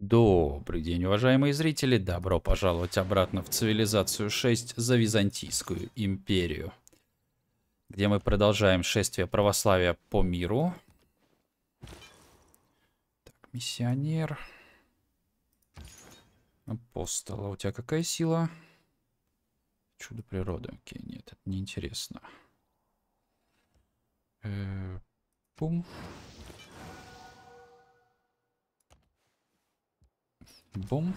Добрый день, уважаемые зрители. Добро пожаловать обратно в Цивилизацию 6 за Византийскую империю. Где мы продолжаем шествие православия по миру. Так, миссионер. Апостола. У тебя какая сила? Чудо природы. Окей, нет, это неинтересно. Э -э пум. Пум. Бом.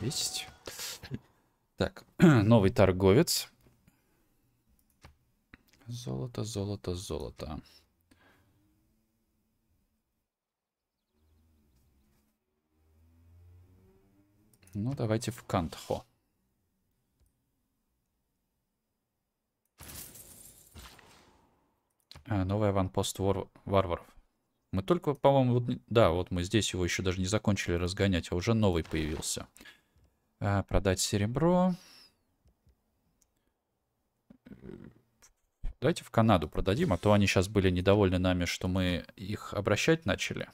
Есть. Так, новый торговец. Золото, золото, золото. Ну, давайте в Кантхо. А, новый аванпост вор варваров. Мы только, по-моему, вот, да, вот мы здесь его еще даже не закончили разгонять, а уже новый появился. А, продать серебро. Давайте в Канаду продадим, а то они сейчас были недовольны нами, что мы их обращать начали.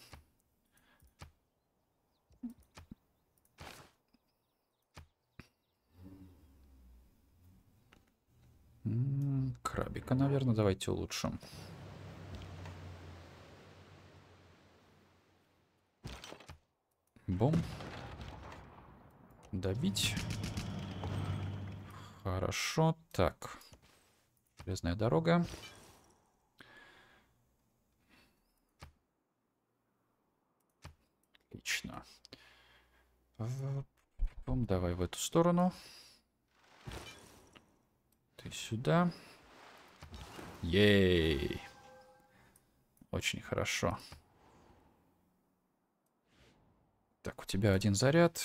Крабика, наверное, давайте улучшим. Бом, Добить. Хорошо. Так. Железная дорога. Отлично. Бом, давай в эту сторону. Ты сюда. Ей. Очень Хорошо. Так, у тебя один заряд.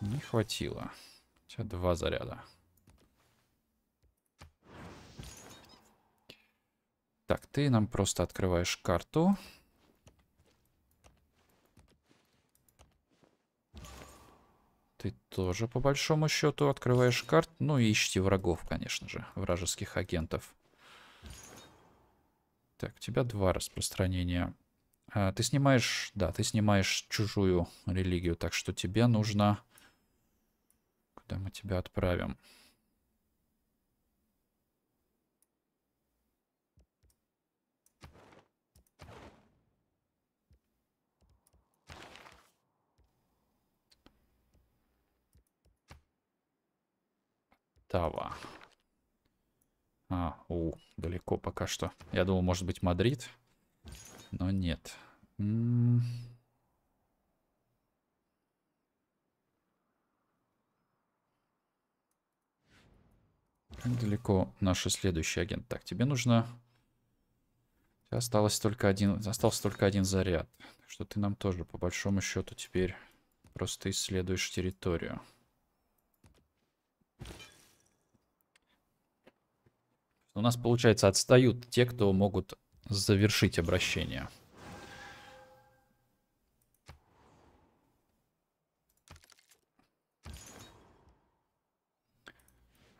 Не хватило. У тебя два заряда. Так, ты нам просто открываешь карту. Ты тоже, по большому счету, открываешь карт. Ну и ищите врагов, конечно же, вражеских агентов. Так, у тебя два распространения. А, ты снимаешь, да, ты снимаешь чужую религию, так что тебе нужно... Куда мы тебя отправим? Тава. А, у, далеко пока что. Я думал, может быть, Мадрид. Мадрид но нет. Как далеко наш следующий агент? Так, тебе нужно... Осталось только один... Остался только один заряд. Так что ты нам тоже, по большому счету, теперь просто исследуешь территорию. У нас, получается, отстают те, кто могут завершить обращение.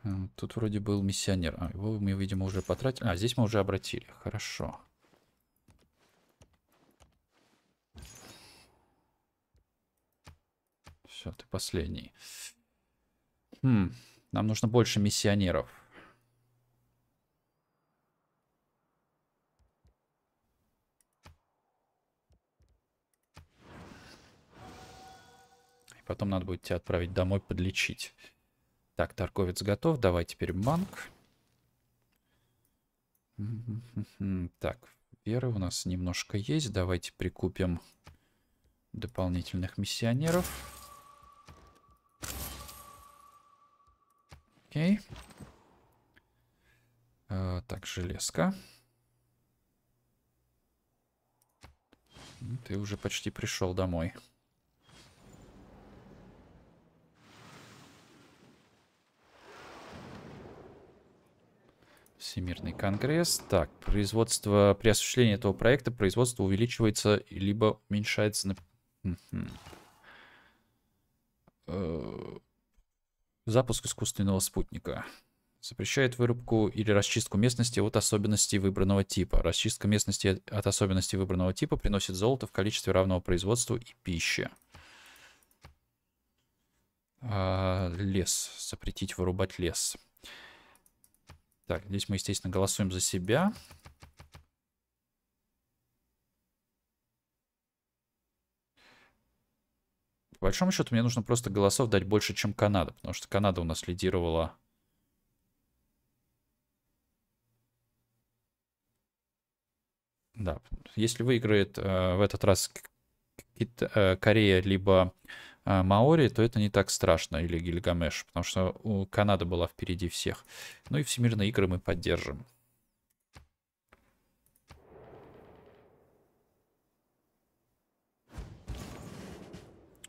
Эм, тут вроде был миссионер. А, его мы, видимо, уже потратили. А, здесь мы уже обратили. Хорошо. Все, ты последний. Хм, нам нужно больше миссионеров. Потом надо будет тебя отправить домой подлечить. Так, торговец готов. Давай теперь банк. Так, веры у нас немножко есть. Давайте прикупим дополнительных миссионеров. Окей. А, так, железка. Ты уже почти пришел домой. Всемирный конгресс. Так, производство при осуществлении этого проекта производство увеличивается либо уменьшается на... Э, запуск искусственного спутника. Запрещает вырубку или расчистку местности от особенностей выбранного типа. Расчистка местности от особенностей выбранного типа приносит золото в количестве равного производству и пищи. А, лес. Запретить вырубать лес. Так, здесь мы, естественно, голосуем за себя. По большому счету, мне нужно просто голосов дать больше, чем Канада, потому что Канада у нас лидировала... Да, если выиграет э, в этот раз Кит э, Корея либо а, маори, то это не так страшно, или Гильгамеш, потому что Канада была впереди всех. Ну и всемирные игры мы поддержим.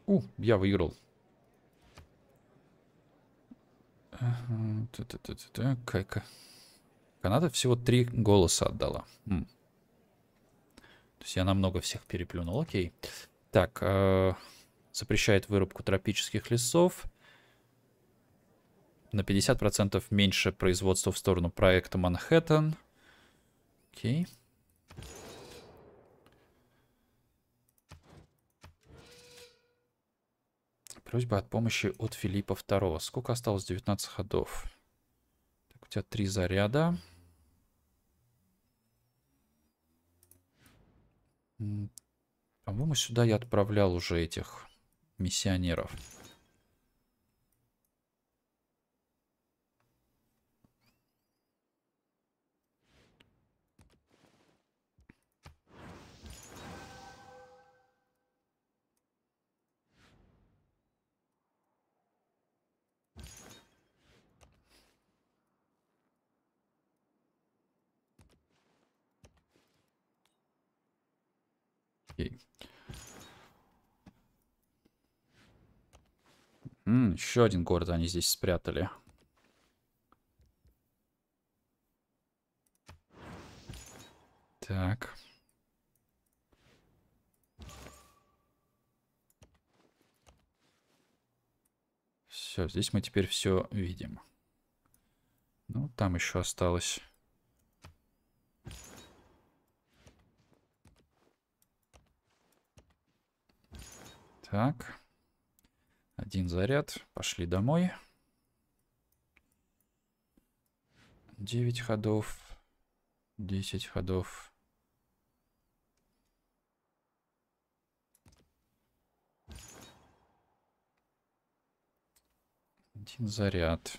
У, я выиграл. Кайка. Канада всего три голоса отдала. То есть я намного всех переплюнул. Окей. Так, э запрещает вырубку тропических лесов. На 50% меньше производства в сторону проекта Манхэттен. Окей. Просьба от помощи от Филиппа II. Сколько осталось? 19 ходов. Так, у тебя три заряда. По-моему, сюда я отправлял уже этих миссионеров М -м, еще один город они здесь спрятали. Так. Все, здесь мы теперь все видим. Ну, там еще осталось. Так. Один заряд. Пошли домой. 9 ходов. 10 ходов. Один заряд.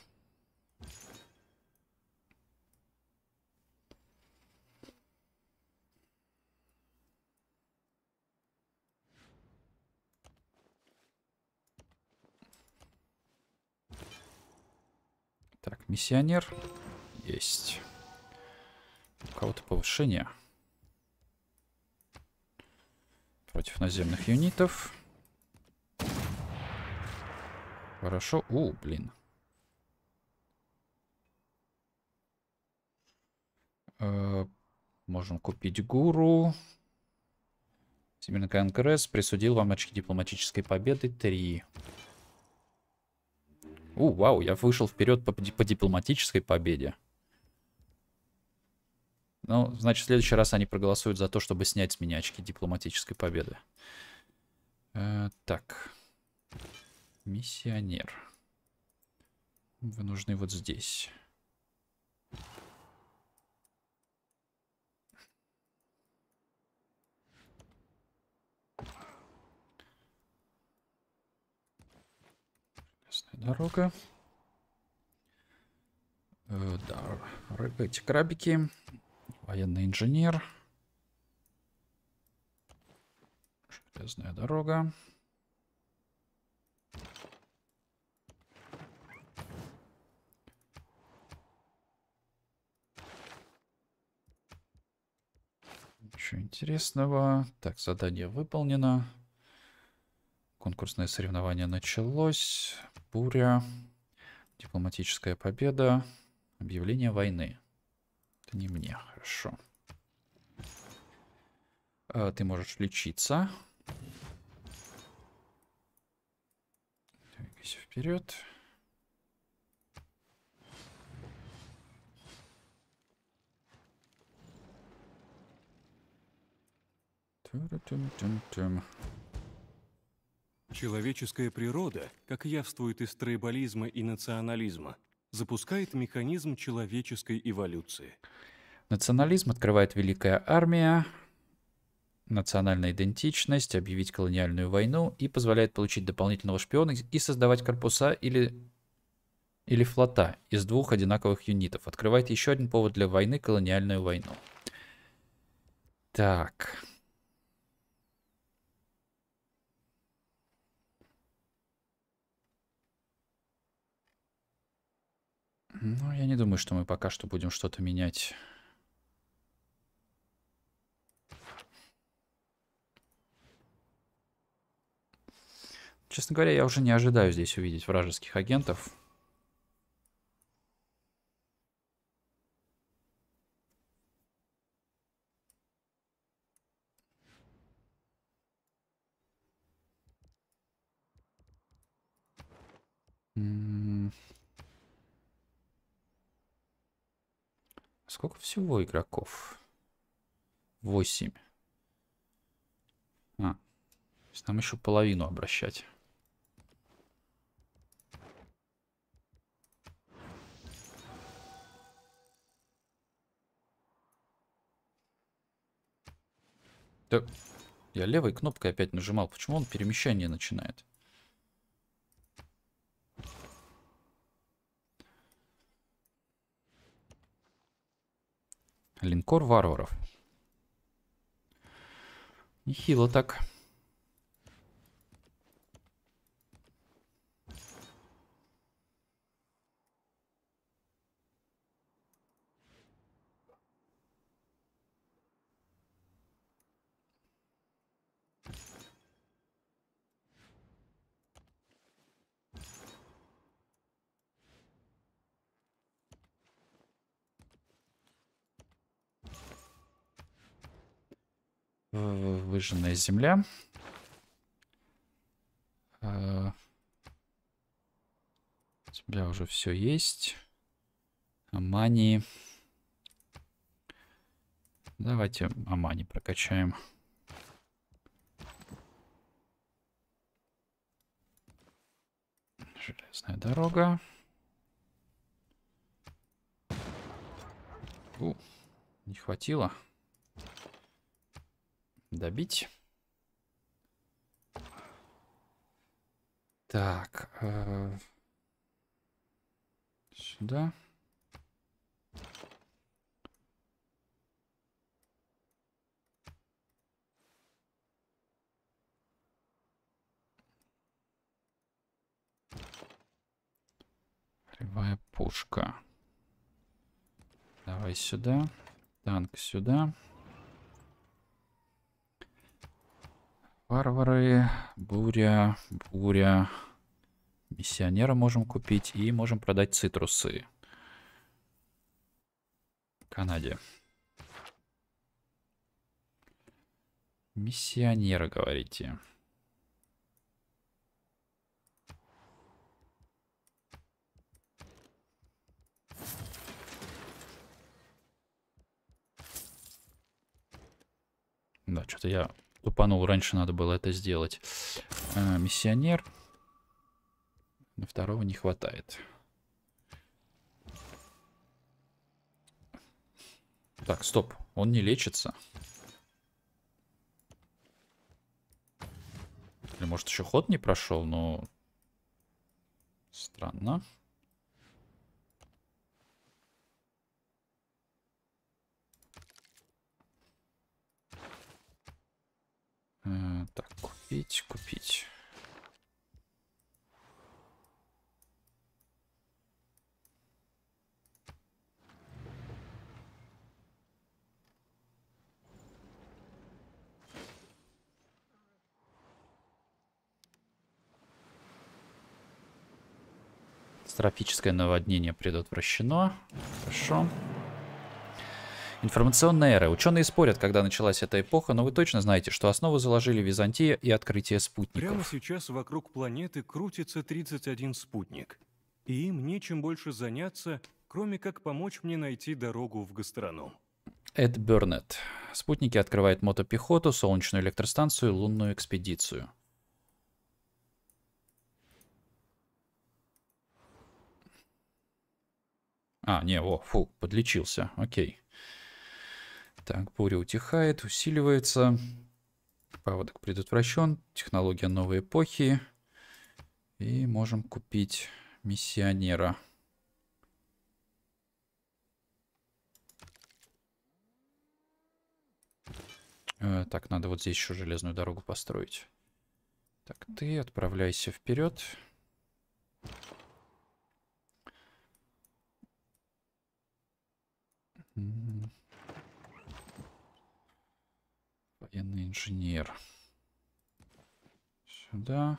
Так, миссионер. Есть. У кого-то повышение. Против наземных юнитов. Хорошо. У, блин. Э можем купить гуру. Всемирный конгресс присудил вам очки дипломатической победы 3. У, вау, я вышел вперед по, по дипломатической победе. Ну, значит, в следующий раз они проголосуют за то, чтобы снять с меня очки дипломатической победы. Э, так. Миссионер. Вы нужны вот здесь. дорога. Э, да, эти крабики. Военный инженер. Железная дорога. Ничего интересного. Так, задание выполнено. Конкурсное соревнование началось. Буря. Дипломатическая победа. Объявление войны. Это не мне. Хорошо. А, ты можешь лечиться. Двигайся вперед. Тум-тум-тум-тум. Человеческая природа, как явствует из трейбализма и национализма, запускает механизм человеческой эволюции. Национализм открывает великая армия, национальная идентичность, объявить колониальную войну и позволяет получить дополнительного шпиона и создавать корпуса или, или флота из двух одинаковых юнитов. Открывает еще один повод для войны, колониальную войну. Так, Ну, я не думаю, что мы пока что будем что-то менять. Честно говоря, я уже не ожидаю здесь увидеть вражеских агентов. Сколько всего игроков? 8. А, то есть нам еще половину обращать. Так, я левой кнопкой опять нажимал. Почему он перемещение начинает? Линкор варваров. Нехило так. Выжженная земля. А, у тебя уже все есть. Амани. Давайте Амани прокачаем. Железная дорога. У, не хватило добить. Так. Э сюда. Кривая пушка. Давай сюда. Танк сюда. Варвары, буря, буря. Миссионера можем купить и можем продать цитрусы. Канаде. Миссионера, говорите. Да, что-то я тупанул. Раньше надо было это сделать. А, миссионер. На второго не хватает. Так, стоп. Он не лечится. Или может еще ход не прошел, но... Странно. Странно. Э, так, купить, купить. Тропическое наводнение предотвращено. Хорошо. Информационная эра. Ученые спорят, когда началась эта эпоха, но вы точно знаете, что основу заложили Византия и открытие спутников. Прямо сейчас вокруг планеты крутится 31 спутник. И им нечем больше заняться, кроме как помочь мне найти дорогу в гастроном. Эд Бернет. Спутники открывают мотопехоту, солнечную электростанцию, лунную экспедицию. А, не, о, фу, подлечился, окей. Так, буря утихает, усиливается. Паводок предотвращен. Технология новой эпохи. И можем купить миссионера. Э, так, надо вот здесь еще железную дорогу построить. Так, ты отправляйся вперед. Mm-hmm. Военный инженер. Сюда.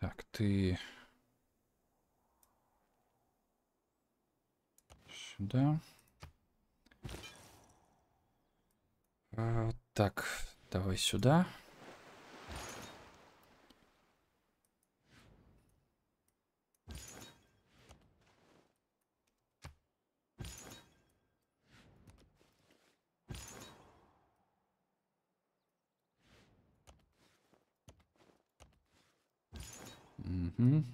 Так, ты... Сюда. А, так, давай сюда. Сюда. Угу.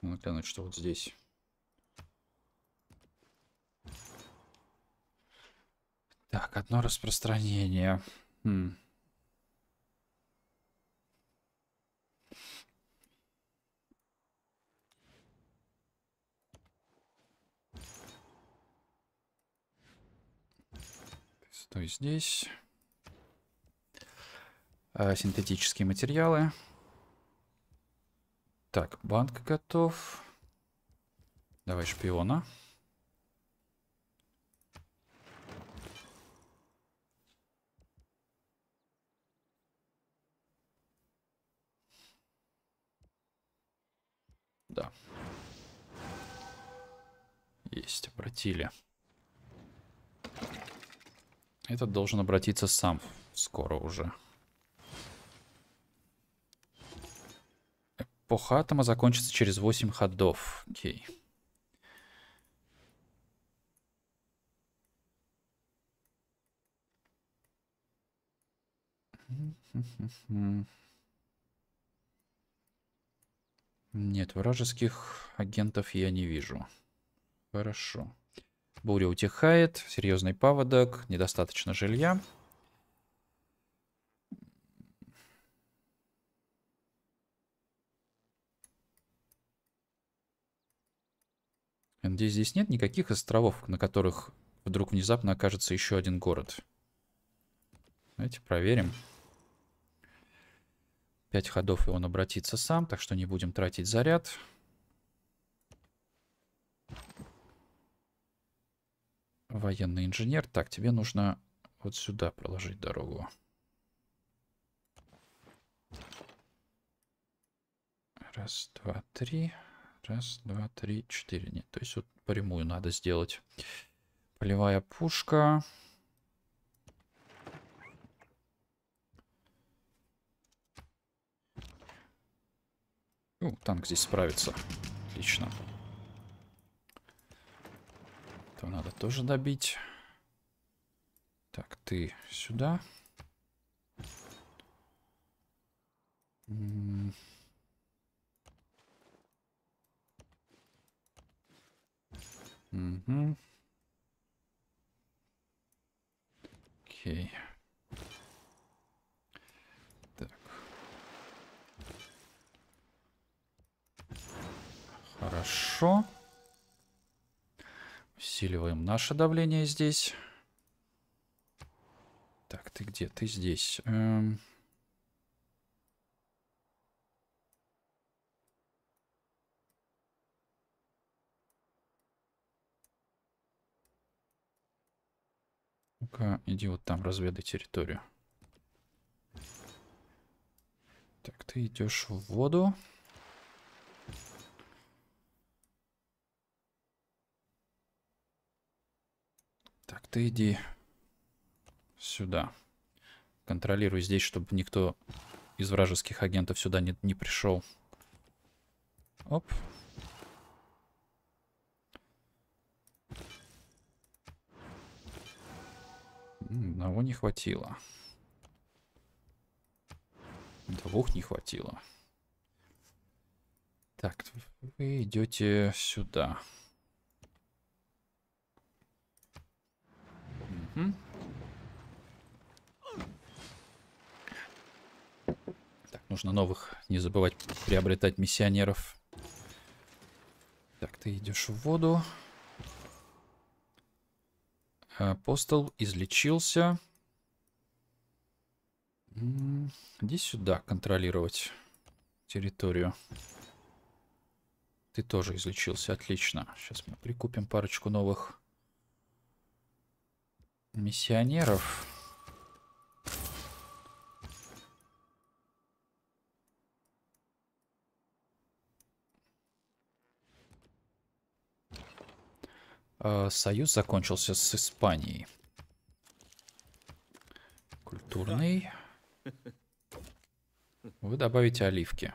Ну, глянуть, что вот здесь. Так, одно распространение. Хм. То есть здесь. Э, синтетические материалы. Так, банк готов. Давай шпиона. Да. Есть, обратили. Этот должен обратиться сам скоро уже. Эпоха атома закончится через 8 ходов. Окей. Нет, вражеских агентов я не вижу. Хорошо буря утихает, серьезный паводок, недостаточно жилья. Надеюсь, здесь нет никаких островов, на которых вдруг внезапно окажется еще один город. Давайте проверим. Пять ходов, и он обратится сам, так что не будем тратить заряд. Заряд. военный инженер. Так, тебе нужно вот сюда проложить дорогу. Раз, два, три. Раз, два, три, четыре. Нет, то есть вот прямую надо сделать. Полевая пушка. Ну, танк здесь справится. Отлично. Отлично этого надо тоже добить. Так, ты сюда. Угу. Окей. Так. Хорошо наше давление здесь. Так, ты где? Ты здесь. Эм... Ну-ка, иди вот там, разведай территорию. Так, ты идешь в воду. ты иди сюда. Контролируй здесь, чтобы никто из вражеских агентов сюда не, не пришел. Оп. Одного не хватило. Двух не хватило. Так, вы идете сюда. Сюда. Так, нужно новых не забывать приобретать миссионеров. Так, ты идешь в воду. Апостол излечился. Иди сюда контролировать территорию. Ты тоже излечился, отлично. Сейчас мы прикупим парочку новых Миссионеров. А, союз закончился с Испанией. Культурный. Вы добавите оливки.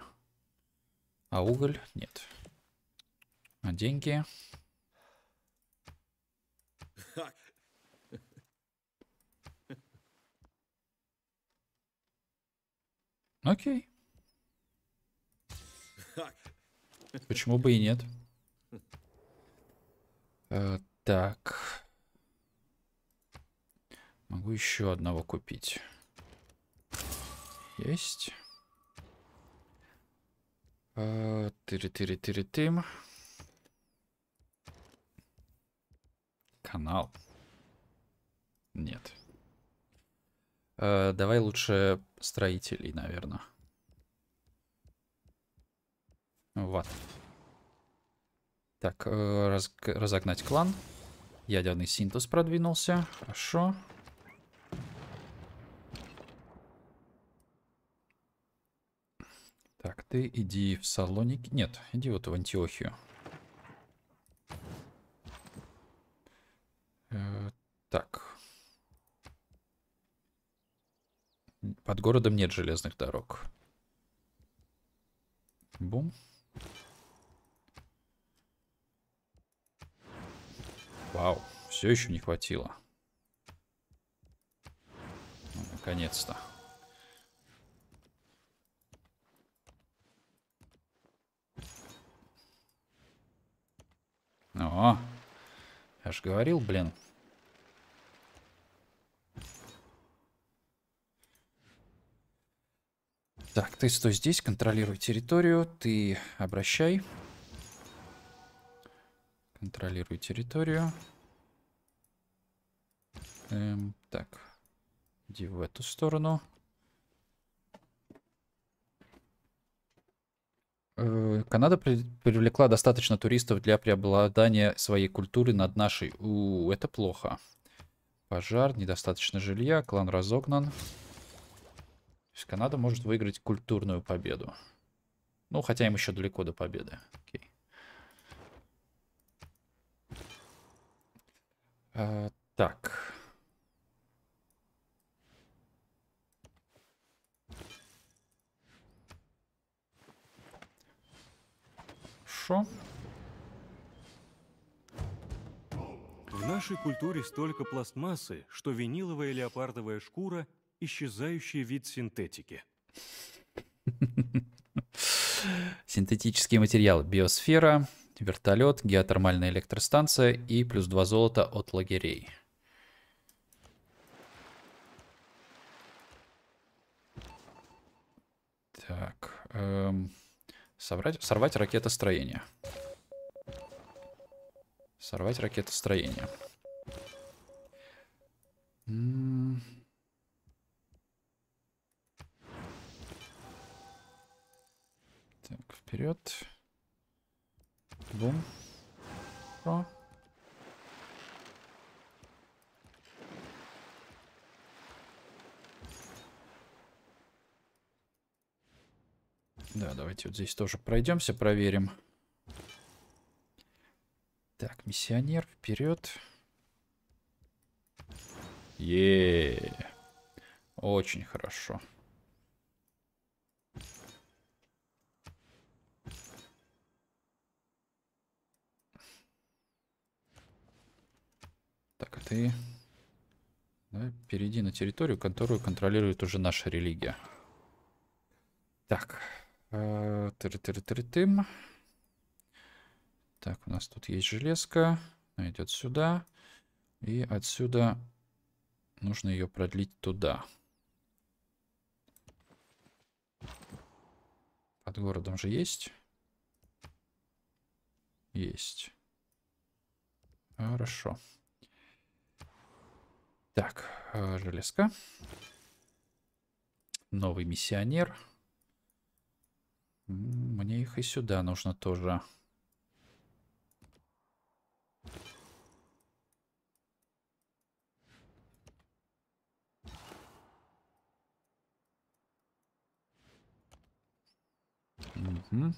А уголь? Нет. А деньги? Деньги. Окей. Почему бы и нет? Э, так. Могу еще одного купить. Есть. Э, Тыры-тыры-тыры-тым. Канал. Нет. Э, давай лучше строителей, наверное. Вот. Так, э, раз, разогнать клан. Ядерный синтез продвинулся. Хорошо. Так, ты иди в Салоники. Нет, иди вот в Антиохию. Э, так. Под городом нет железных дорог. Бум. Вау, все еще не хватило. Ну, Наконец-то. О, я же говорил, блин. Ты стой здесь, контролируй территорию. Ты обращай. Контролируй территорию. Эм, так. Иди в эту сторону. Э, Канада при привлекла достаточно туристов для преобладания своей культуры над нашей. У, это плохо. Пожар, недостаточно жилья, клан разогнан есть Канада может выиграть культурную победу. Ну, хотя им еще далеко до победы. Окей. А, так. Хорошо. В нашей культуре столько пластмассы, что виниловая леопардовая шкура исчезающий вид синтетики. Синтетический материал, Биосфера, вертолет, геотермальная электростанция и плюс два золота от лагерей. Так. Эм, соврать, сорвать ракетостроение. Сорвать ракетостроение. М -м вперед. Бум. О. Да, давайте вот здесь тоже пройдемся, проверим. Так, миссионер, вперед. Еее, -е, -е. Очень хорошо. ты да, перейди на территорию, которую контролирует уже наша религия. Так. Э, тыры-тыры-тыры-тым. Так, у нас тут есть железка. Она идет сюда. И отсюда нужно ее продлить туда. Под городом же есть? Есть. Хорошо. Хорошо. Так, э, железка. Новый миссионер. Мне их и сюда нужно тоже. Угу.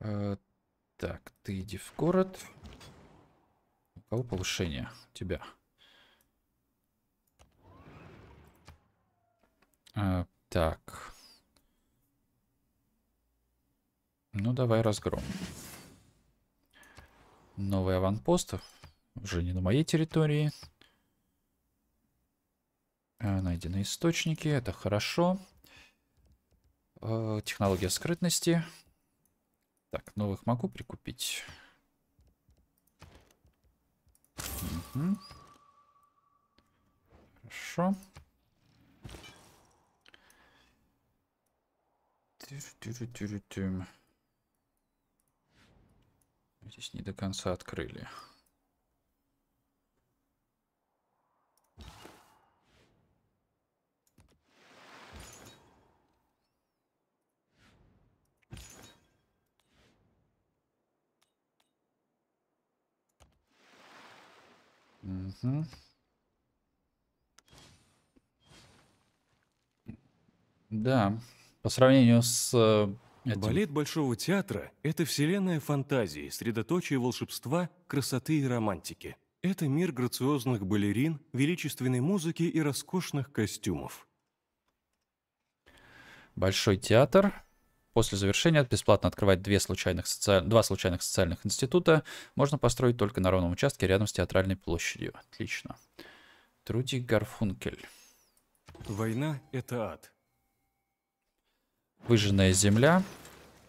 Э, так, ты иди в город. У кого повышение? У тебя. А, так. Ну, давай разгром. Новый аванпост. Уже не на моей территории. А, найдены источники. Это хорошо. А, технология скрытности. Так, новых могу прикупить. Угу. Хорошо. Хорошо. Здесь не до конца открыли. Угу. Да. По сравнению с э, этим. Балет Большого театра – это вселенная фантазии, средоточие волшебства, красоты и романтики. Это мир грациозных балерин, величественной музыки и роскошных костюмов. Большой театр. После завершения бесплатно открывать две случайных соци... два случайных социальных института можно построить только на ровном участке рядом с театральной площадью. Отлично. Труди Гарфункель. Война — это ад. Выжженная земля.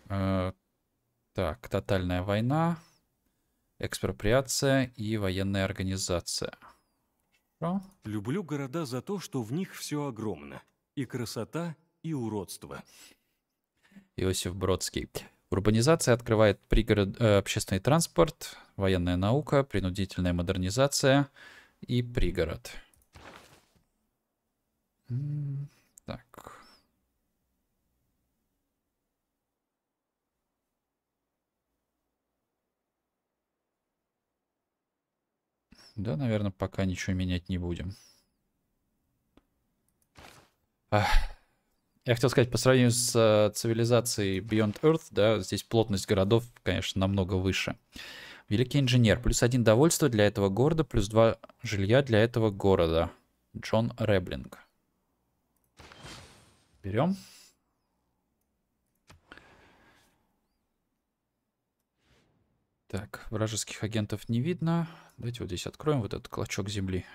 Э, так, тотальная война. Экспроприация и военная организация. Что? Люблю города за то, что в них все огромно. И красота, и уродство. Иосиф Бродский. Урбанизация открывает пригород, э, общественный транспорт, военная наука, принудительная модернизация и пригород. Так. Да, наверное, пока ничего менять не будем. Я хотел сказать, по сравнению с э, цивилизацией Beyond Earth, да, здесь плотность городов, конечно, намного выше. Великий инженер. Плюс один довольство для этого города, плюс два жилья для этого города. Джон Реблинг. Берем. Так, вражеских агентов не видно. Давайте вот здесь откроем вот этот клочок земли.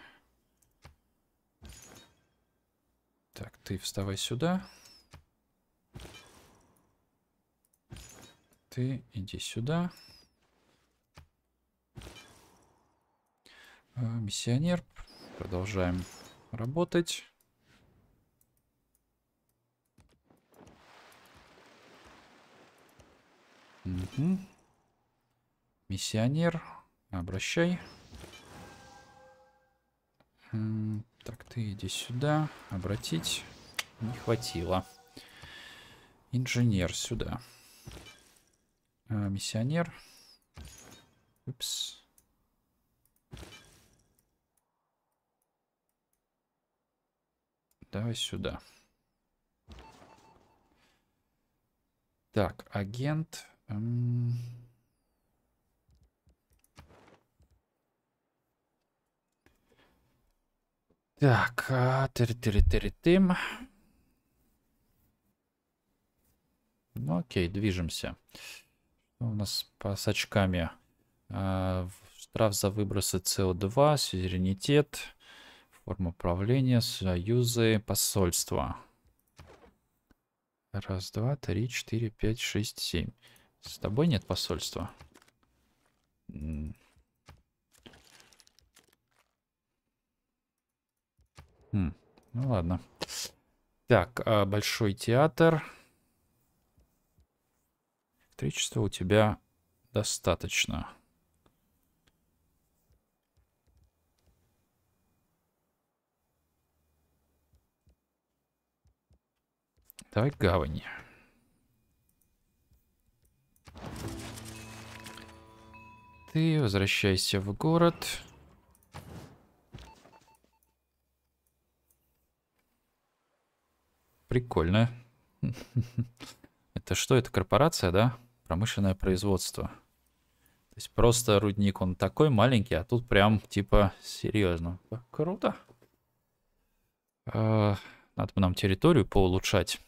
Так, ты вставай сюда. Ты иди сюда. Э, миссионер. Продолжаем работать. Угу. Миссионер. Обращай. Так, ты иди сюда. Обратить. Не хватило. Инженер сюда. А, миссионер. Упс. Давай сюда. Так, агент. Так, а, тыр-тыр-тыр-тым. Ну окей, движемся. Что у нас по с очками? А, штраф за выбросы СО2, суверенитет, форма правления, союзы, посольство. Раз, два, три, четыре, пять, шесть, семь. С тобой нет посольства? Хм, ну ладно. Так, а, Большой театр. Электричества у тебя достаточно. Давай гавань. Ты возвращайся в город. Прикольно. Это что, это корпорация, да? Промышленное производство. То есть просто рудник, он такой маленький, а тут прям типа серьезно. Круто. А, надо бы нам территорию поулучшать.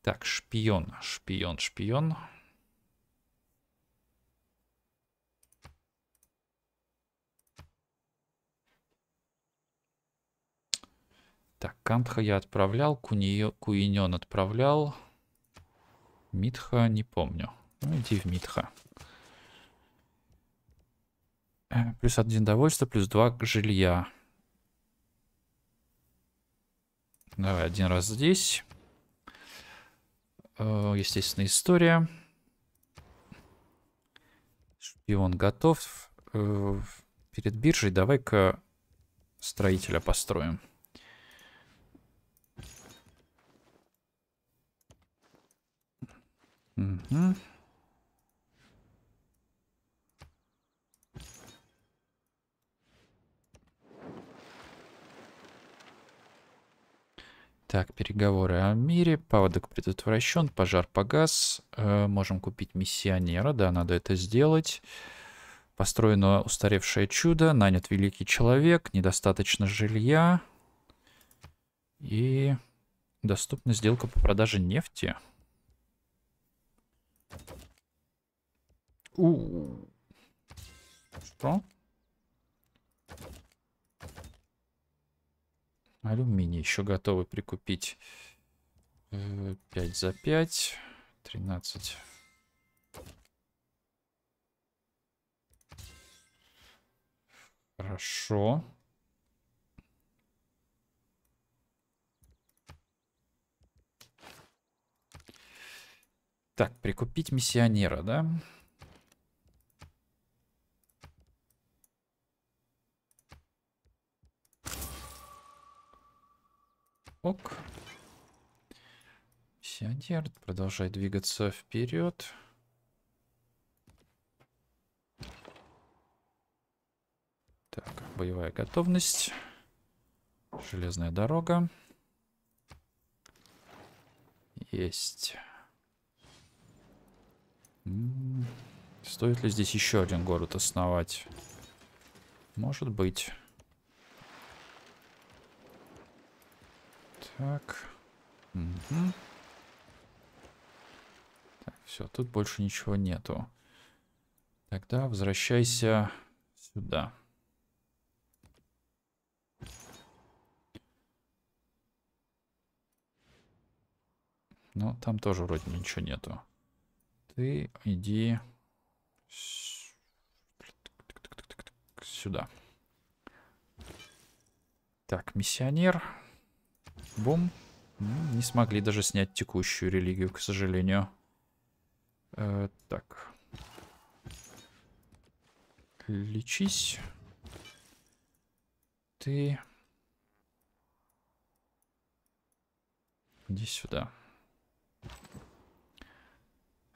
Так, шпион, шпион, шпион. Так, Кантха я отправлял, Куниё, Куинён отправлял. Митха не помню. Ну, иди в Митха. Э, плюс один довольство, плюс два жилья. Давай один раз здесь. Э, естественно, история. Шпион готов. Э, перед биржей давай-ка строителя построим. Угу. Так, переговоры о мире. Поводок предотвращен, пожар погас. Э, можем купить миссионера, да, надо это сделать. Построено устаревшее чудо, нанят великий человек, недостаточно жилья. И доступна сделка по продаже нефти. У -у -у. Что? Алюминий еще готовы прикупить. 5 э, за 5. 13. Хорошо. Так, прикупить миссионера, да? Да. Ок. Пионер продолжает двигаться вперед. Так, боевая готовность. Железная дорога. Есть. Стоит ли здесь еще один город основать? Может быть. Так. Угу. Так, все, тут больше ничего нету. Тогда возвращайся сюда. Но ну, там тоже вроде ничего нету. Ты иди сюда. Так, миссионер. Бум. Ну, не смогли даже снять текущую религию, к сожалению. Э, так. Лечись. Ты... Иди сюда.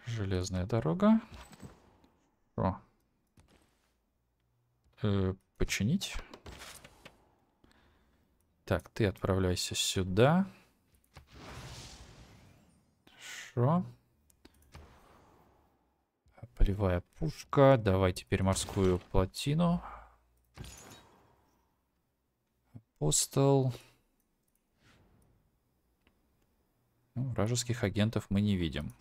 Железная дорога. О. Э, починить. Так, ты отправляйся сюда. Хорошо. Полевая пушка. Давай теперь морскую плотину. Апостол. Ну, вражеских агентов мы не видим.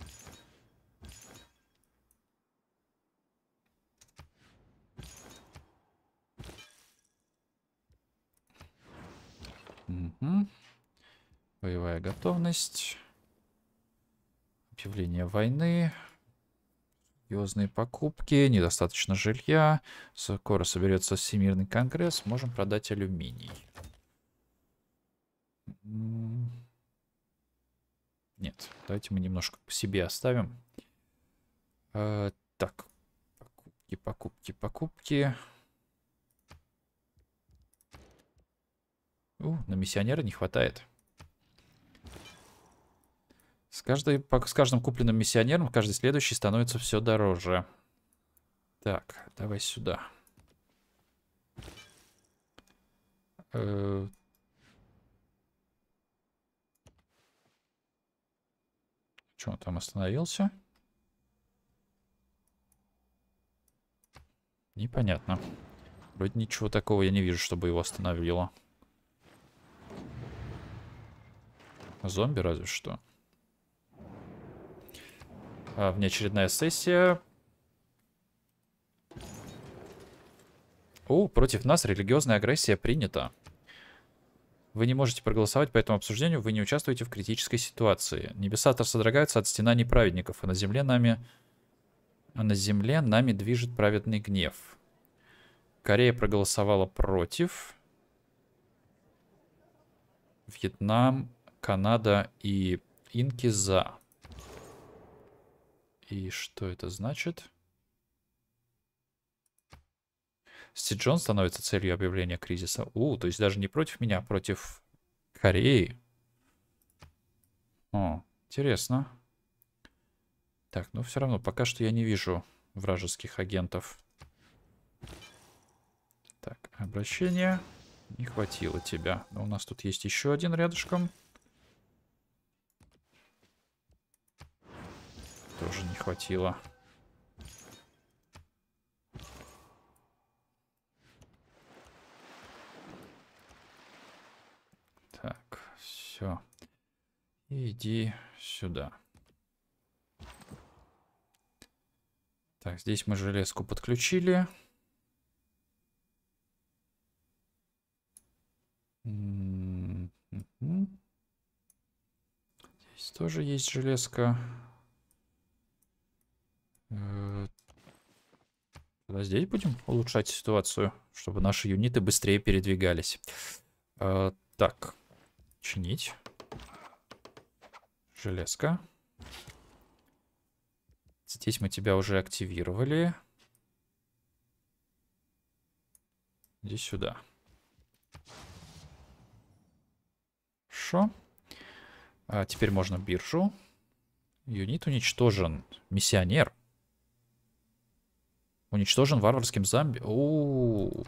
Угу. Боевая готовность. Объявление войны. Серьезные покупки. Недостаточно жилья. Скоро соберется Всемирный конгресс. Можем продать алюминий. Нет, давайте мы немножко по себе оставим. Э, так, покупки, покупки, покупки. У, на миссионера не хватает. С, каждой, с каждым купленным миссионером каждый следующий становится все дороже. Так, давай сюда. Э Че он там остановился? Непонятно. Вроде ничего такого я не вижу, чтобы его остановило. Зомби разве что. А, внеочередная сессия. О, против нас религиозная агрессия принята. Вы не можете проголосовать по этому обсуждению, вы не участвуете в критической ситуации. Небеса содрогаются от стена неправедников, а на земле нами... А на земле нами движет праведный гнев. Корея проголосовала против. Вьетнам Канада и Инкиза. И что это значит? Сиджон становится целью объявления кризиса. У, то есть даже не против меня, а против Кореи. О, интересно. Так, ну все равно, пока что я не вижу вражеских агентов. Так, обращение. Не хватило тебя. Но у нас тут есть еще один рядышком. Тоже не хватило. Так, все. Иди сюда. Так, здесь мы железку подключили. М-м-м. Здесь тоже есть железка. Тогда э, здесь будем улучшать ситуацию, чтобы наши юниты быстрее передвигались. Э, так, чинить. Железка. Здесь мы тебя уже активировали. Иди сюда. Хорошо. А теперь можно биржу. Юнит уничтожен. Миссионер. Уничтожен варварским зомби. У -у -у.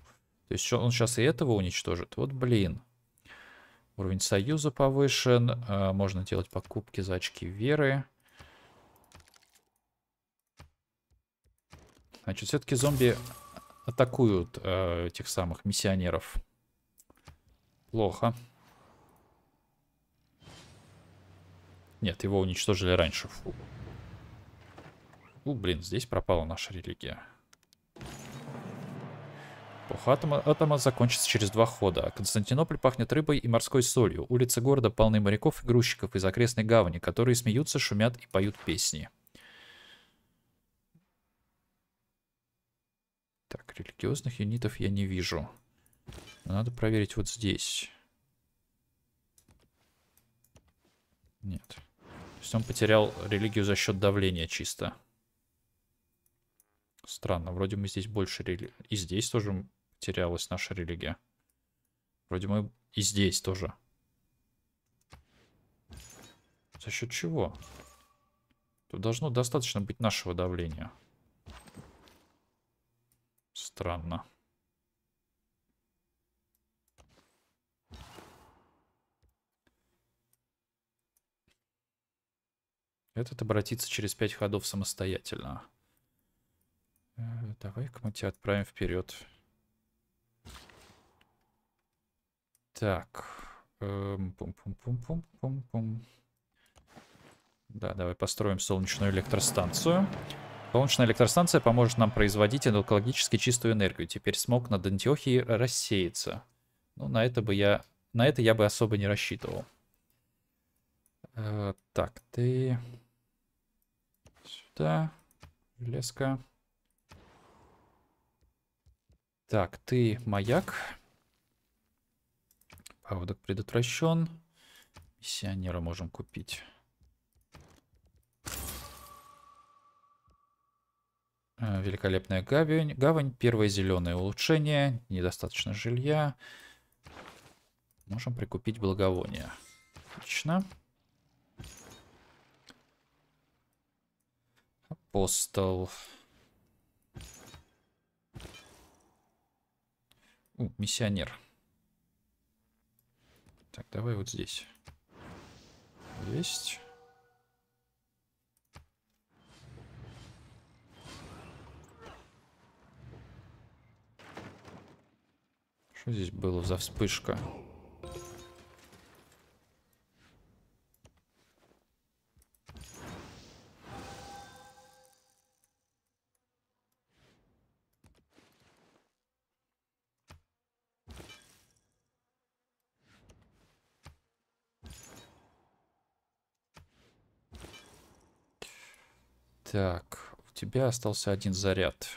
То есть он сейчас и этого уничтожит. Вот блин. Уровень союза повышен. Э, можно делать покупки за очки веры. Значит, все-таки зомби атакуют э, этих самых миссионеров. Плохо. Нет, его уничтожили раньше. Фу. У, ну, блин, здесь пропала наша религия. Эпоха атома, атома закончится через два хода. А Константинополь пахнет рыбой и морской солью. Улицы города полны моряков и грузчиков из окрестной гавани, которые смеются, шумят и поют песни. Так, религиозных юнитов я не вижу. надо проверить вот здесь. Нет. То есть он потерял религию за счет давления чисто. Странно, вроде мы здесь больше рели, И здесь тоже терялась наша религия. Вроде мы и здесь тоже. За счет чего? Тут должно достаточно быть нашего давления. Странно. Этот обратится через пять ходов самостоятельно. Давай-ка мы тебя отправим вперед. Так. Эм, пум-пум-пум-пум-пум-пум. Да, давай построим солнечную электростанцию. Солнечная электростанция поможет нам производить экологически чистую энергию. Теперь смог над Антиохией рассеяться. Ну, на это бы я... На это я бы особо не рассчитывал. Э, так, ты... Сюда. леска. Так, ты маяк. Паводок предотвращен. Миссионера можем купить. Э, великолепная гавань. гавань. Первое зеленое улучшение. Недостаточно жилья. Можем прикупить благовоние. Отлично. Апостол. Апостол. О, миссионер. Так, давай вот здесь. Есть. Что здесь было за вспышка? Так, у тебя остался один заряд.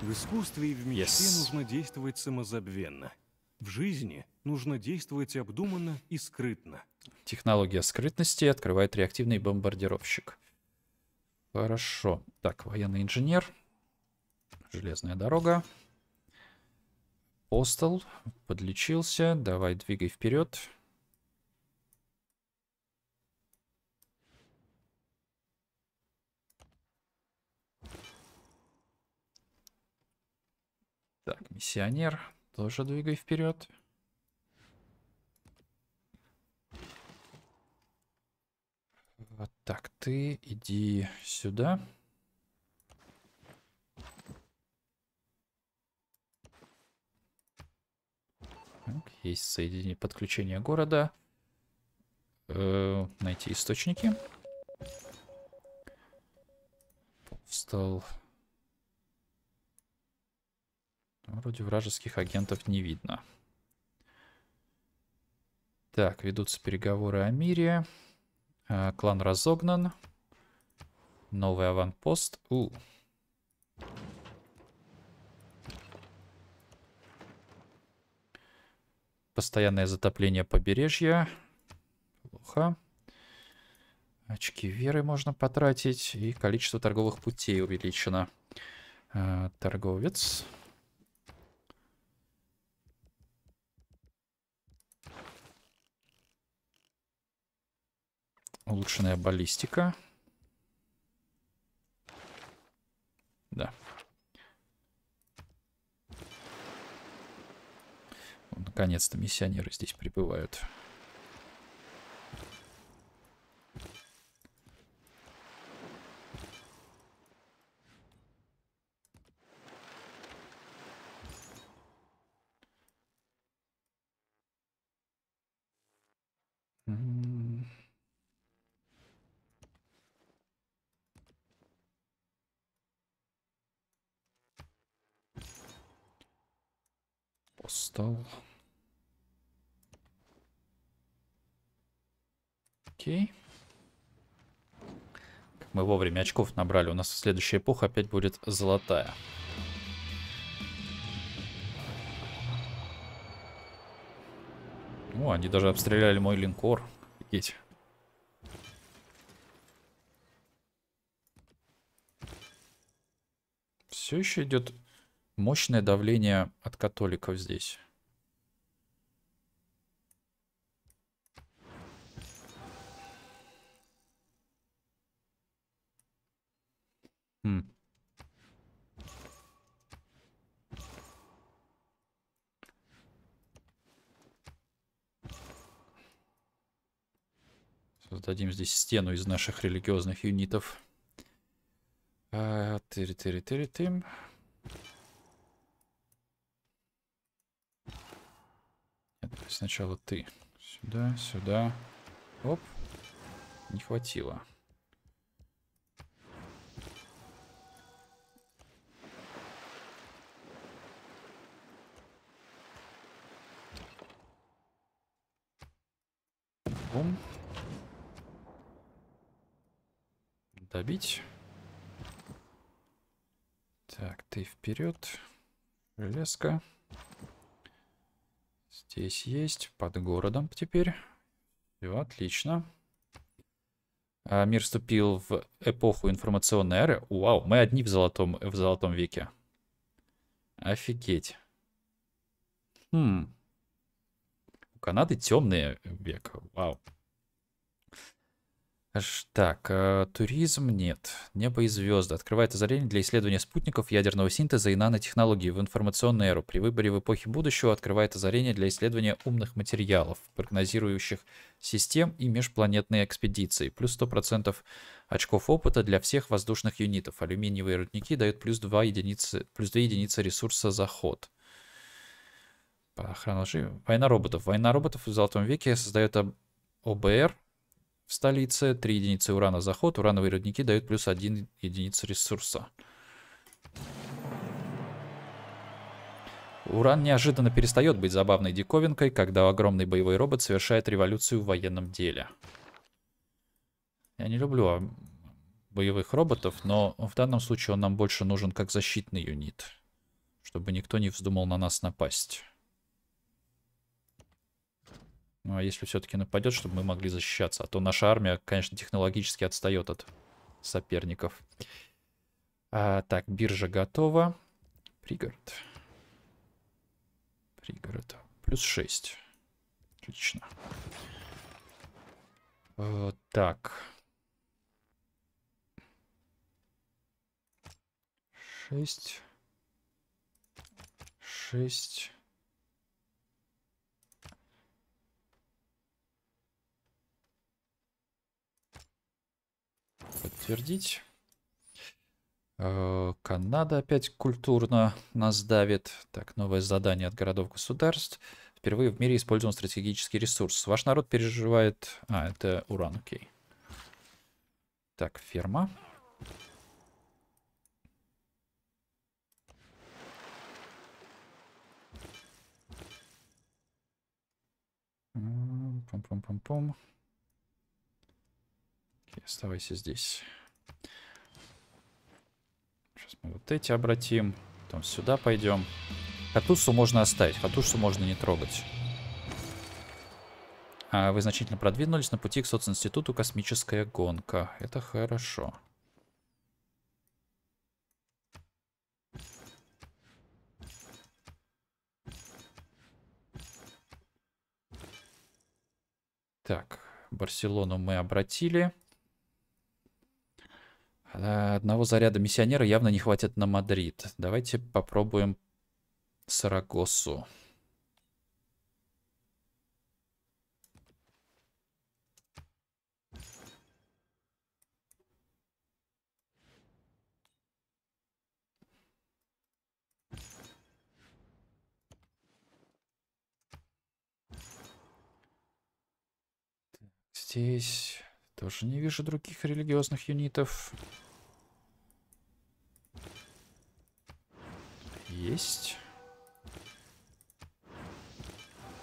В искусстве и в мечте yes. нужно действовать самозабвенно. В жизни нужно действовать обдуманно и скрытно. Технология скрытности открывает реактивный бомбардировщик. Хорошо. Так, военный инженер. Железная дорога. Постел. Подлечился. Давай, двигай вперед. Миссионер, тоже двигай вперед. Вот так, ты иди сюда. Так, есть соединение подключения города. Э, найти источники. Встал. Вроде вражеских агентов не видно. Так, ведутся переговоры о мире. А, клан разогнан. Новый аванпост. У. Постоянное затопление побережья. Плохо. Очки веры можно потратить. И количество торговых путей увеличено. А, торговец. Торговец. Улучшенная баллистика. Да. Наконец-то миссионеры здесь прибывают. Mm-hmm. устал. Окей. Как мы вовремя очков набрали. У нас следующая эпоха опять будет золотая. О, они даже обстреляли мой линкор. Офигеть. Все еще идет Мощное давление от католиков здесь. Хм. Создадим здесь стену из наших религиозных юнитов. А, тыры-тыры-тыры-тым. -тыры -тыры тыры тым тыры Сначала ты. Сюда, сюда. Оп. Не хватило. Бум. Добить. Так, ты вперед. Железка. Здесь есть, под городом теперь. Все, отлично. А, мир вступил в эпоху информационной эры. Вау, мы одни в золотом, в золотом веке. Офигеть. Хм. У Канады темные века. Вау. Так, э, туризм нет. Небо и звезды. Открывает озарение для исследования спутников ядерного синтеза и нанотехнологий в информационную эру. При выборе в эпохе будущего открывает озарение для исследования умных материалов, прогнозирующих систем и межпланетные экспедиции. Плюс 100% очков опыта для всех воздушных юнитов. Алюминиевые рудники дают плюс 2 единицы, плюс 2 единицы ресурса за ход. Охрана лжи. Война роботов. Война роботов в Золотом веке создает ОБР, в столице. 3 единицы урана заход. Урановые родники дают плюс 1 единица ресурса. Уран неожиданно перестает быть забавной диковинкой, когда огромный боевой робот совершает революцию в военном деле. Я не люблю а, боевых роботов, но в данном случае он нам больше нужен как защитный юнит, чтобы никто не вздумал на нас напасть. А если все-таки нападет, чтобы мы могли защищаться. А то наша армия, конечно, технологически отстает от соперников. А, так, биржа готова. Пригород. Пригород. Плюс 6. Отлично. Вот э, так. Шесть. Шесть. Подтвердить. Э, Канада опять культурно нас давит. Так, новое задание от городов-государств. Впервые в мире использован стратегический ресурс. Ваш народ переживает... А, это уран, окей. Так, ферма. Пум-пум-пум-пум. Ты оставайся здесь. Сейчас мы вот эти обратим. Потом сюда пойдем. Катусу можно оставить. Катусу можно не трогать. А, вы значительно продвинулись на пути к социнституту «Космическая гонка». Это хорошо. Так, Барселону мы обратили. Э, одного заряда миссионера явно не хватит на Мадрид. Давайте попробуем Сарагосу. Здесь... Тоже не вижу других религиозных юнитов. Есть.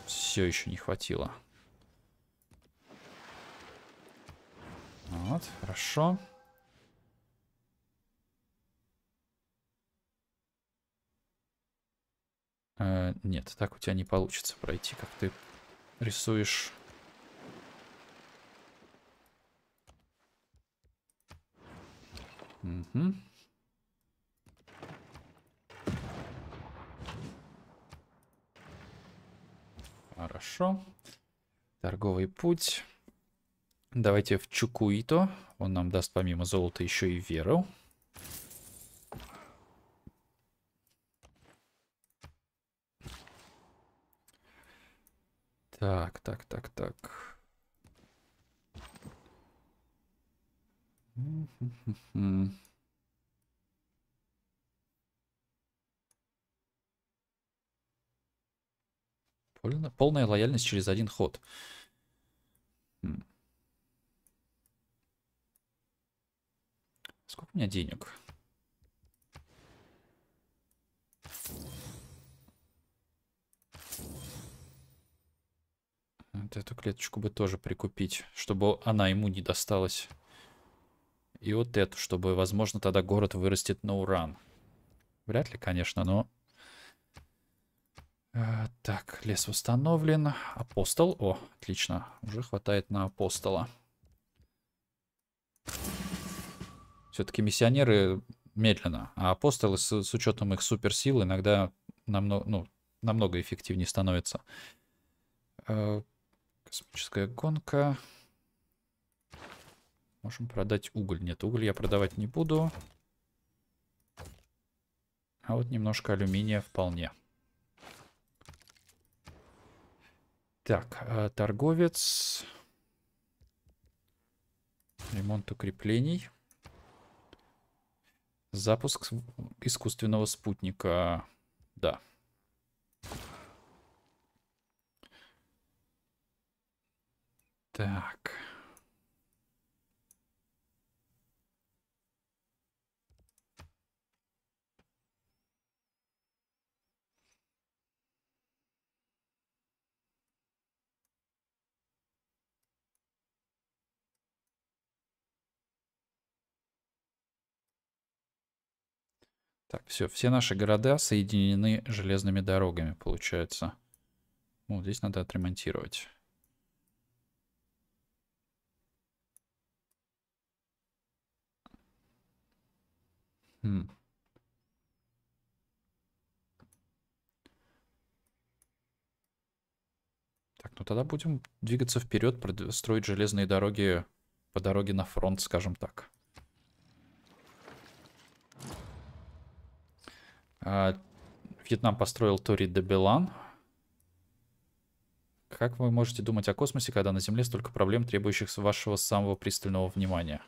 Все еще не хватило. Вот, хорошо. Э, нет, так у тебя не получится пройти, как ты рисуешь Угу. Хорошо. Торговый путь. Давайте в Чукуито. Он нам даст помимо золота еще и веру. Так, так, так, так. Полная лояльность через один ход. Хм. Сколько у меня денег? Вот эту клеточку бы тоже прикупить, чтобы она ему не досталась и вот эту, чтобы, возможно, тогда город вырастет на уран. Вряд ли, конечно, но... Э, так, лес восстановлен. Апостол. О, отлично. Уже хватает на апостола. Все-таки миссионеры медленно, а апостолы с, с учетом их суперсил иногда намного, ну, намного эффективнее становятся. Э, космическая гонка. Можем продать уголь. Нет, уголь я продавать не буду. А вот немножко алюминия вполне. Так, а, торговец. Ремонт укреплений. Запуск искусственного спутника. Да. Так. Так, все, все наши города соединены железными дорогами, получается. Вот ну, здесь надо отремонтировать. Хм. Так, ну тогда будем двигаться вперед, строить железные дороги по дороге на фронт, скажем так. А, Вьетнам построил Тори Дебелан. Как вы можете думать о космосе, когда на Земле столько проблем, требующих вашего самого пристального внимания?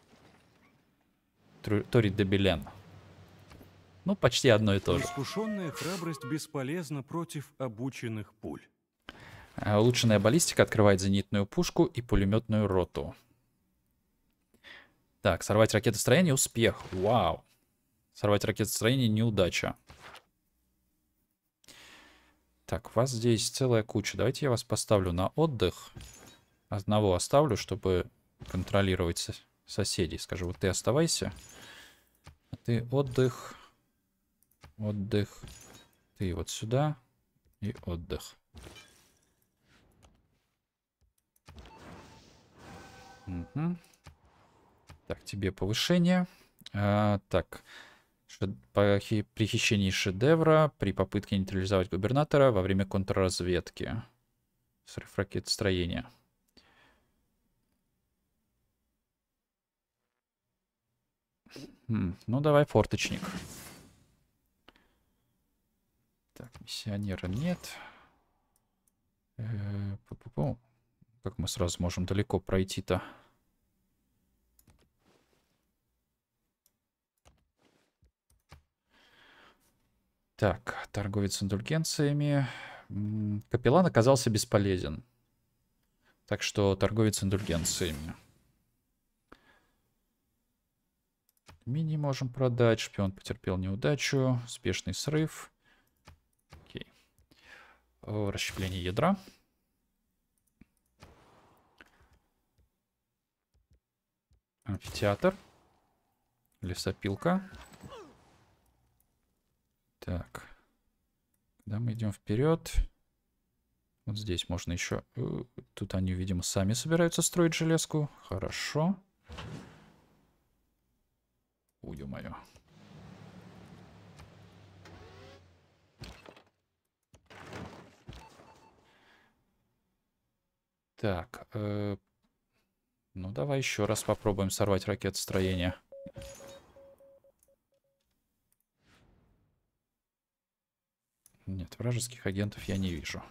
Тори Дебелен. Ну, почти одно и то же. Искушенная храбрость бесполезна против обученных пуль. А, улучшенная баллистика открывает зенитную пушку и пулеметную роту. Так, сорвать ракетостроение — успех. Вау. Сорвать ракетостроение — неудача. Так, вас здесь целая куча. Давайте я вас поставлю на отдых. Одного оставлю, чтобы контролировать соседей. Скажу, вот ты оставайся. А ты отдых. Отдых. Ты вот сюда. И отдых. Угу. Так, тебе повышение. А, так. Так. Шед... При хищении шедевра, при попытке нейтрализовать губернатора во время контрразведки. Срыв ракетостроения. Хм, ну давай форточник. Так, миссионера нет. Э -э -пу -пу -пу. Как мы сразу можем далеко пройти-то? Так, торговец индульгенциями. Капеллан оказался бесполезен. Так что торговец индульгенциями. Мини можем продать. Шпион потерпел неудачу. Спешный срыв. Окей. Расщепление ядра. Амфитеатр. Лесопилка. Так. да, мы идем вперед. Вот здесь можно еще... Э, тут они, видимо, сами собираются строить железку. Хорошо. Ой, моё Так. Э, ну, давай еще раз попробуем сорвать ракетостроение. строения. Нет, вражеских агентов я не вижу.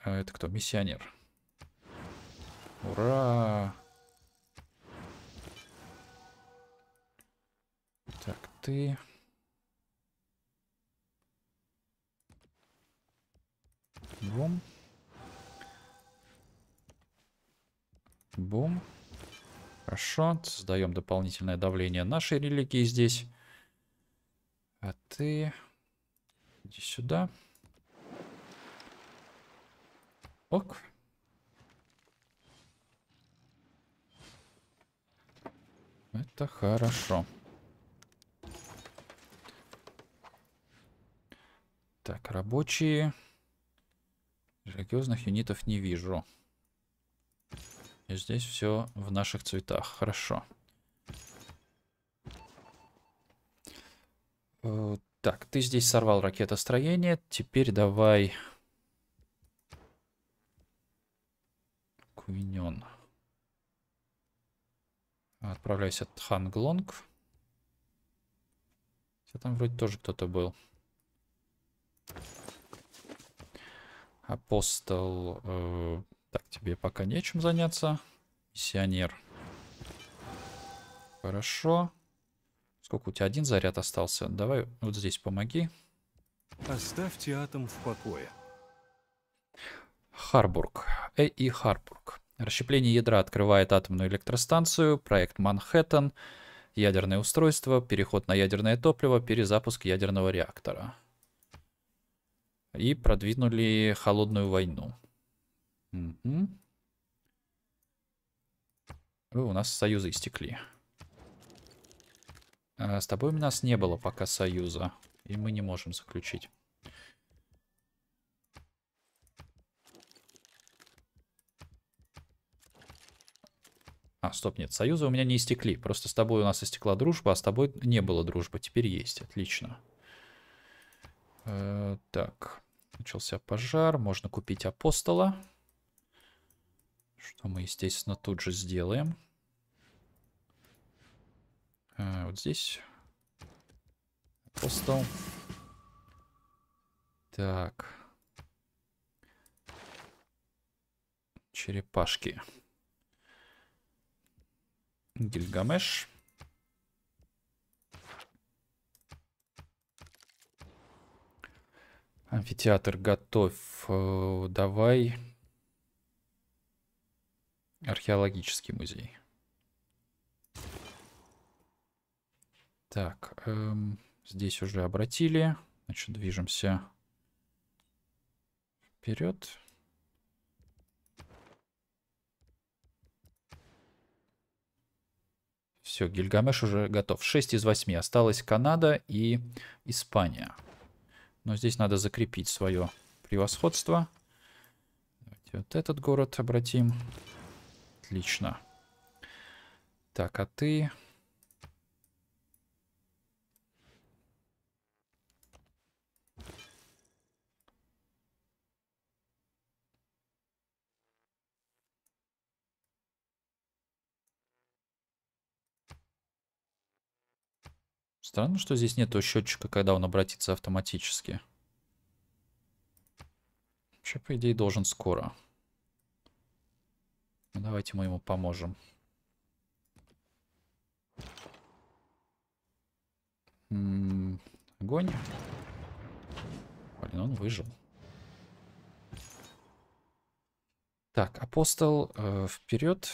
А это кто? Миссионер. Ура! Так, ты... Бум. Бум. Хорошо. Создаем дополнительное давление нашей религии здесь. А ты... Иди сюда. Ок. Это хорошо. Так, рабочие. Религиозных юнитов не вижу. И здесь все в наших цветах. Хорошо. Э, так, ты здесь сорвал ракетостроение. Теперь давай... Кувинен. Отправляйся от Ханглонг. Хотя там вроде тоже кто-то был. Апостол. Э, так, тебе пока нечем заняться. Миссионер. Хорошо. Сколько у тебя? Один заряд остался. Давай вот здесь помоги. Оставьте атом в покое. Харбург. Э и Харбург. Расщепление ядра открывает атомную электростанцию, проект Манхэттен, ядерное устройство, переход на ядерное топливо, перезапуск ядерного реактора. И продвинули холодную войну. Угу. у нас союзы истекли. Э, с тобой у нас не было пока союза. И мы не можем заключить. А, стоп, нет, союзы у меня не истекли. Просто с тобой у нас истекла дружба, а с тобой не было дружбы. Теперь есть, отлично. Э, так, начался пожар, можно купить апостола. Что мы, естественно, тут же сделаем. А, вот здесь. Апостол. Так. Черепашки. Гильгамеш. Амфитеатр готов. Э, давай. Археологический музей. Так, эм, здесь уже обратили. Значит, движемся вперед. Все, Гильгамеш уже готов. 6 из 8. Осталась Канада и Испания. Но здесь надо закрепить свое превосходство. Давайте вот этот город обратим. Отлично. Так, а ты... Странно, что здесь нету счетчика, когда он обратится автоматически. Вообще, по идее, должен скоро. Ну, давайте мы ему поможем. М м-м, -м огонь. Блин, он выжил. Так, апостол э, вперед.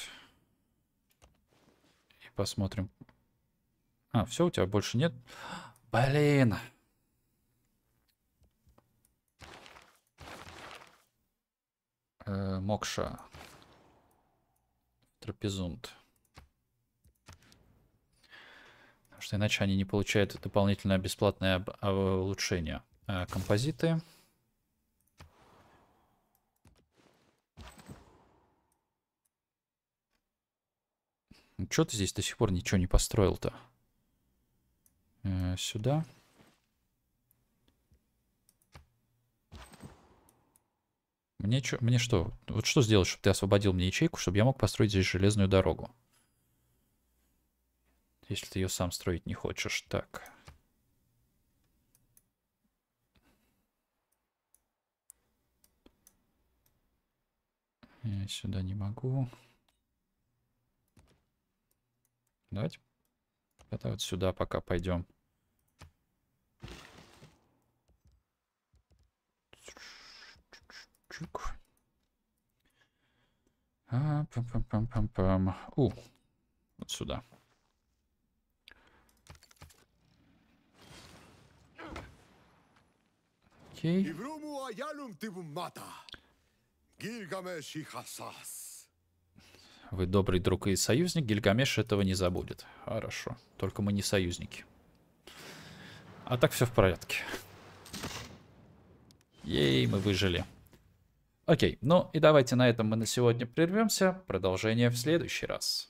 И посмотрим, а, все, у тебя больше нет. Блин. Э, Мокша. Трапезунт. Потому что иначе они не получают дополнительное бесплатное а, улучшение. Э, композиты. Че ты здесь до сих пор ничего не построил-то? Э, сюда. Мне, чё, мне что? Вот что сделать, чтобы ты освободил мне ячейку, чтобы я мог построить здесь железную дорогу? Если ты ее сам строить не хочешь. Так. Я сюда не могу. Давайте вот сюда пока пойдем. Чук. А, пам -пам -пам -пам -пам. У, вот сюда. Окей. Вы добрый друг и союзник, Гильгамеш этого не забудет. Хорошо, только мы не союзники. А так все в порядке. Ей, мы выжили. Окей, ну и давайте на этом мы на сегодня прервемся. Продолжение в следующий раз.